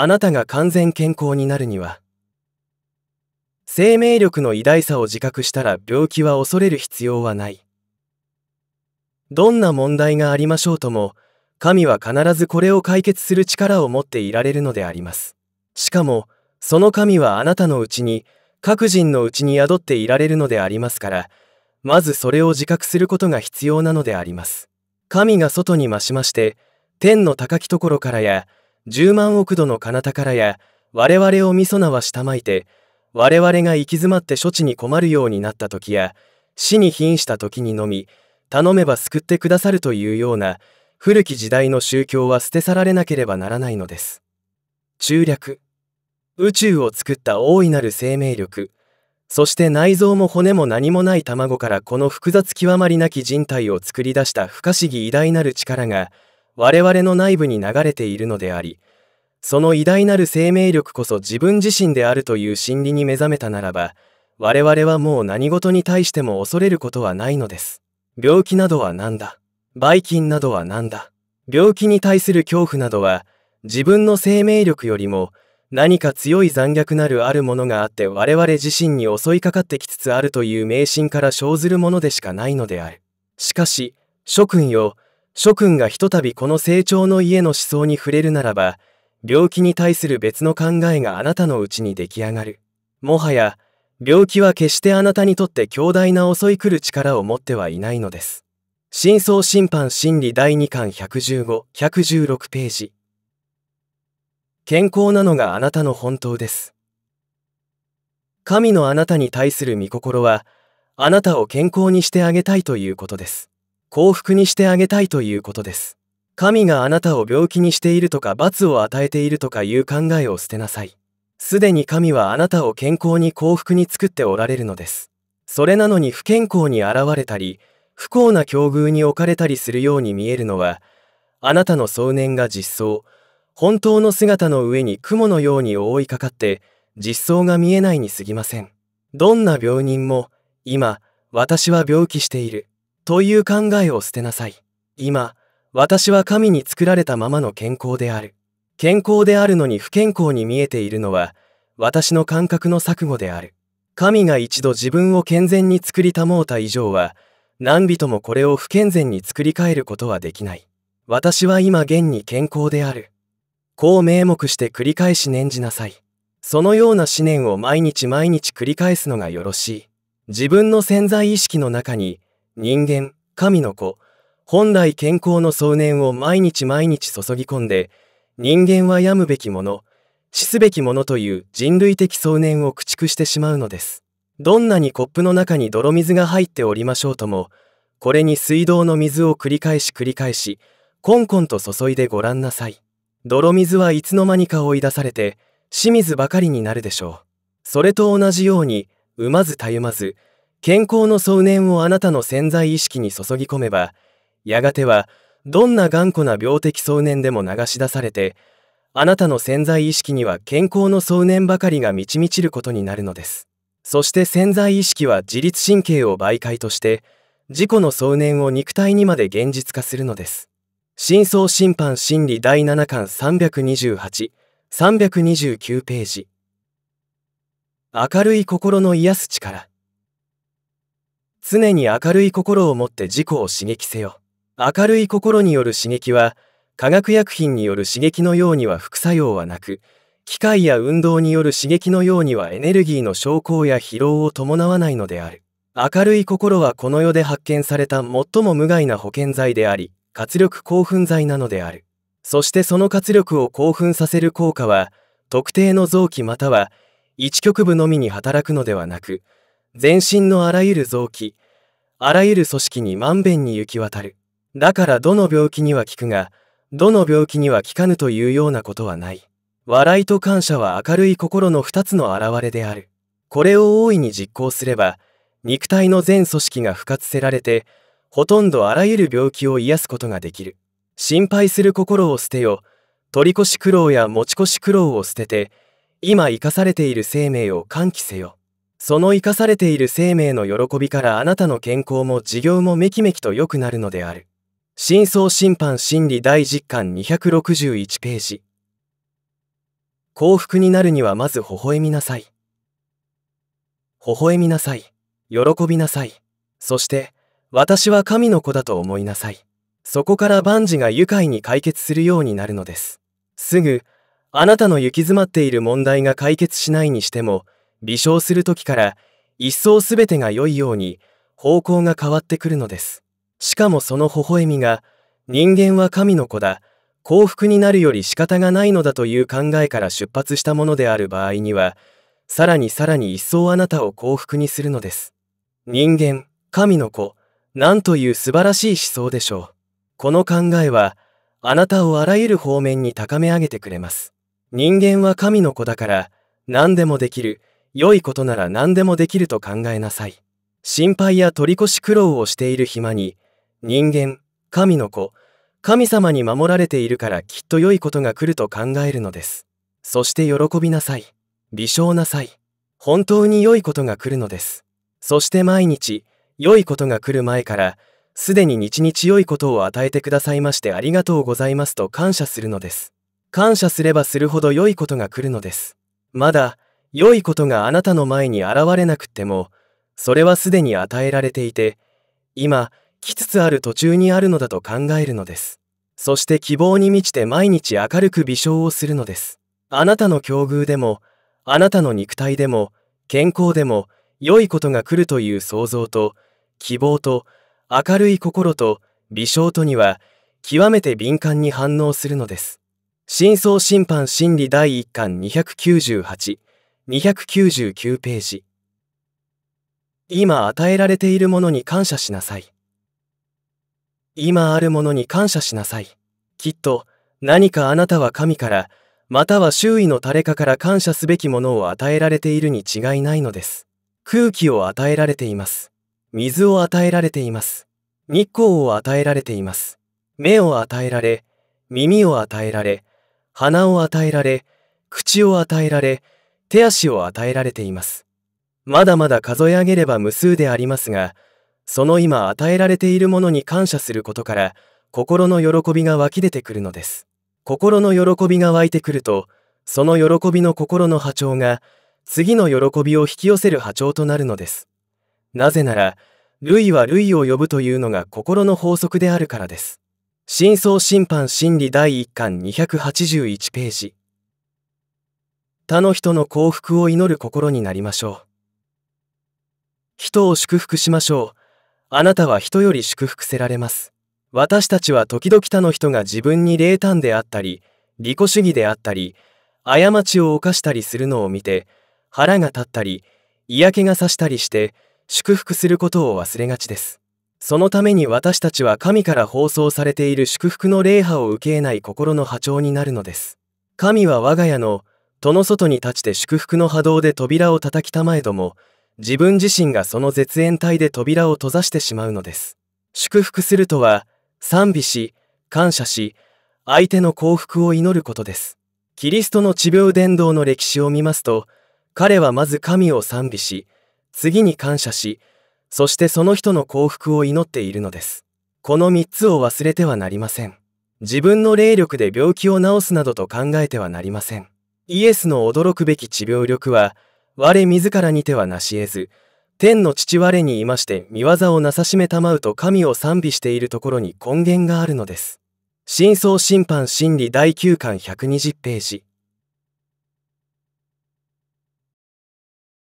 あなたが完全健康になるには生命力の偉大さを自覚したら病気は恐れる必要はないどんな問題がありましょうとも神は必ずこれを解決する力を持っていられるのでありますしかもその神はあなたのうちに各人のうちに宿っていられるのでありますからまずそれを自覚することが必要なのであります神が外に増しまして天の高きところからや10万億度の彼方からや我々をみそなは下まいて我々が行き詰まって処置に困るようになった時や死に瀕した時にのみ頼めば救ってくださるというような古き時代の宗教は捨て去られなければならないのです中略宇宙を作った大いなる生命力そして内臓も骨も何もない卵からこの複雑極まりなき人体を作り出した不可思議偉大なる力が我々の内部に流れているのでありその偉大なる生命力こそ自分自身であるという心理に目覚めたならば我々はもう何事に対しても恐れることはないのです病気などは何だバイキンなどは何だ病気に対する恐怖などは自分の生命力よりも何か強い残虐なるあるものがあって我々自身に襲いかかってきつつあるという迷信から生ずるものでしかないのである。しかし、諸君よ、諸君がひとたびこの成長の家の思想に触れるならば病気に対する別の考えがあなたのうちに出来上がるもはや病気は決してあなたにとって強大な襲い来る力を持ってはいないのです真相審判心理第2巻115116ページ健康なのがあなたの本当です神のあなたに対する御心はあなたを健康にしてあげたいということです幸福にしてあげたいということです。神があなたを病気にしているとか罰を与えているとかいう考えを捨てなさい。すでに神はあなたを健康に幸福に作っておられるのです。それなのに不健康に現れたり、不幸な境遇に置かれたりするように見えるのは、あなたの想念が実相、本当の姿の上に雲のように覆いかかって、実相が見えないにすぎません。どんな病人も、今、私は病気している。という考えを捨てなさい今私は神に作られたままの健康である健康であるのに不健康に見えているのは私の感覚の錯誤である神が一度自分を健全に作り保た以上は何人もこれを不健全に作り変えることはできない私は今現に健康であるこう名目して繰り返し念じなさいそのような思念を毎日毎日繰り返すのがよろしい自分の潜在意識の中に人間、神の子、本来健康の想念を毎日毎日注ぎ込んで、人間は病むべきもの、死すべきものという人類的想念を駆逐してしまうのです。どんなにコップの中に泥水が入っておりましょうとも、これに水道の水を繰り返し繰り返し、コンコンと注いでごらんなさい。泥水はいつの間にか追い出されて、清水ばかりになるでしょう。それと同じように、産まずたゆまず、健康の想念をあなたの潜在意識に注ぎ込めばやがてはどんな頑固な病的想念でも流し出されてあなたの潜在意識には健康の想念ばかりが満ち満ちることになるのですそして潜在意識は自律神経を媒介として自己の想念を肉体にまで現実化するのです真相審判心理第7巻328329ページ明るい心の癒す力常に明るい心を持って自己を刺激せよ明るい心による刺激は化学薬品による刺激のようには副作用はなく機械や運動による刺激のようにはエネルギーの昇降や疲労を伴わないのである明るい心はこの世で発見された最も無害な保険剤であり活力興奮剤なのであるそしてその活力を興奮させる効果は特定の臓器または一局部のみに働くのではなく全身のあらゆる臓器、あらゆる組織にまんべんに行き渡る。だからどの病気には効くが、どの病気には効かぬというようなことはない。笑いと感謝は明るい心の二つの表れである。これを大いに実行すれば、肉体の全組織が復活せられて、ほとんどあらゆる病気を癒すことができる。心配する心を捨てよ。取り越し苦労や持ち越し苦労を捨てて、今生かされている生命を喚起せよ。その生かされている生命の喜びからあなたの健康も事業もめきめきと良くなるのである。真相審判心理第10巻261ページ。幸福になるにはまず微笑みなさい。微笑みなさい。喜びなさい。そして、私は神の子だと思いなさい。そこから万事が愉快に解決するようになるのです。すぐ、あなたの行き詰まっている問題が解決しないにしても、微笑する時から一層全てが良いように方向が変わってくるのです。しかもその微笑みが人間は神の子だ幸福になるより仕方がないのだという考えから出発したものである場合にはさらにさらに一層あなたを幸福にするのです。人間神の子なんという素晴らしい思想でしょう。この考えはあなたをあらゆる方面に高め上げてくれます。人間は神の子だから何でもできる良いことなら何でもできると考えなさい。心配や取り越し苦労をしている暇に、人間、神の子、神様に守られているからきっと良いことが来ると考えるのです。そして喜びなさい。微笑なさい。本当に良いことが来るのです。そして毎日、良いことが来る前から、すでに日々良いことを与えてくださいましてありがとうございますと感謝するのです。感謝すればするほど良いことが来るのです。まだ、良いことがあなたの前に現れなくても、それはすでに与えられていて、今、来つつある途中にあるのだと考えるのです。そして希望に満ちて毎日明るく微笑をするのです。あなたの境遇でも、あなたの肉体でも、健康でも、良いことが来るという想像と、希望と、明るい心と、微笑とには、極めて敏感に反応するのです。真相審判心理第1巻298 299ページ今与えられているものに感謝しなさい今あるものに感謝しなさいきっと何かあなたは神からまたは周囲の誰かから感謝すべきものを与えられているに違いないのです空気を与えられています水を与えられています日光を与えられています目を与えられ耳を与えられ鼻を与えられ口を与えられ手足を与えられています。まだまだ数え上げれば無数でありますが、その今与えられているものに感謝することから、心の喜びが湧き出てくるのです。心の喜びが湧いてくると、その喜びの心の波長が、次の喜びを引き寄せる波長となるのです。なぜなら、類は類を呼ぶというのが心の法則であるからです。真相審判心理第1巻281ページ。他の人の幸福を祈る心になりましょう人を祝福しましょうあなたは人より祝福せられます私たちは時々他の人が自分に冷淡であったり利己主義であったり過ちを犯したりするのを見て腹が立ったり嫌気がさしたりして祝福することを忘れがちですそのために私たちは神から放送されている祝福の礼拝を受け得ない心の波長になるのです神は我が家の戸の外に立ちて祝福の波動で扉を叩きたまえども自分自身がその絶縁体で扉を閉ざしてしまうのです祝福するとは賛美し感謝し相手の幸福を祈ることですキリストの治病伝道の歴史を見ますと彼はまず神を賛美し次に感謝しそしてその人の幸福を祈っているのですこの3つを忘れてはなりません自分の霊力で病気を治すなどと考えてはなりませんイエスの驚くべき治療力は、我自らにてはなし得ず、天の父我にいまして見業をなさしめたまうと神を賛美しているところに根源があるのです。真相審判真理第9巻120ページ。